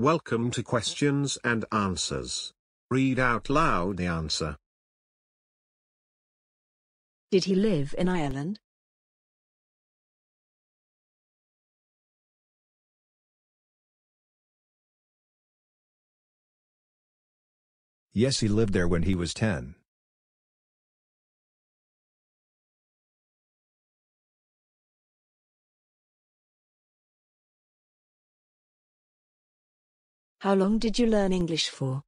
Welcome to questions and answers. Read out loud the answer. Did he live in Ireland? Yes, he lived there when he was 10. How long did you learn English for?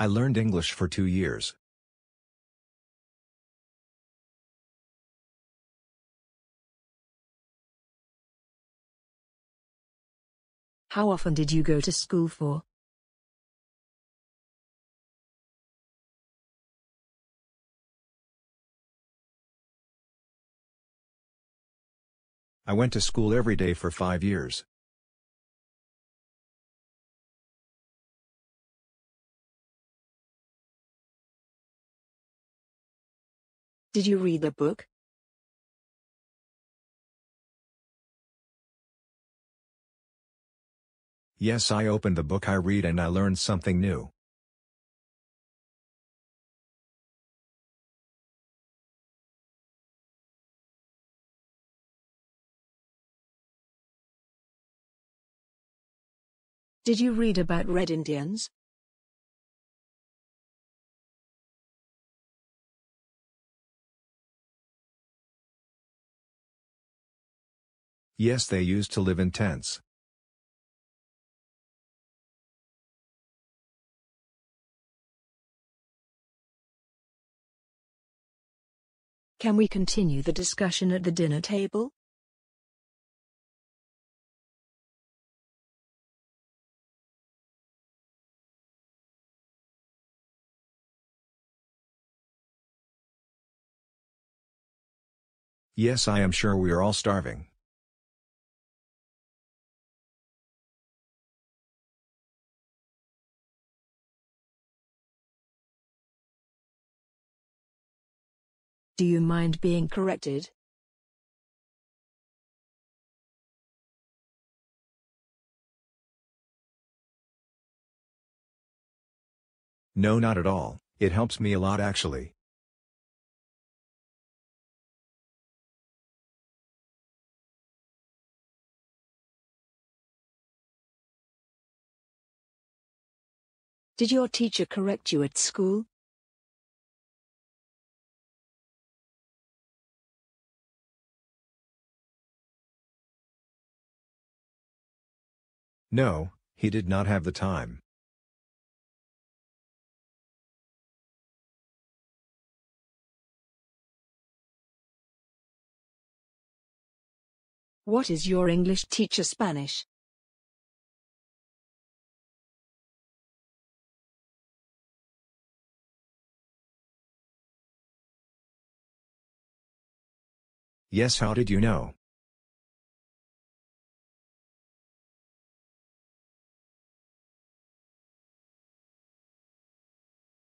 I learned English for two years. How often did you go to school for? I went to school every day for five years. Did you read the book? Yes, I opened the book I read and I learned something new. Did you read about Red Indians? Yes, they used to live in tents. Can we continue the discussion at the dinner table? Yes I am sure we are all starving. Do you mind being corrected? No not at all, it helps me a lot actually. Did your teacher correct you at school? No, he did not have the time. What is your English teacher Spanish? Yes how did you know?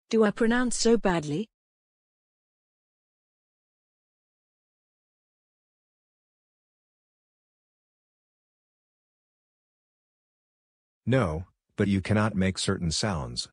Do I pronounce so badly? No, but you cannot make certain sounds.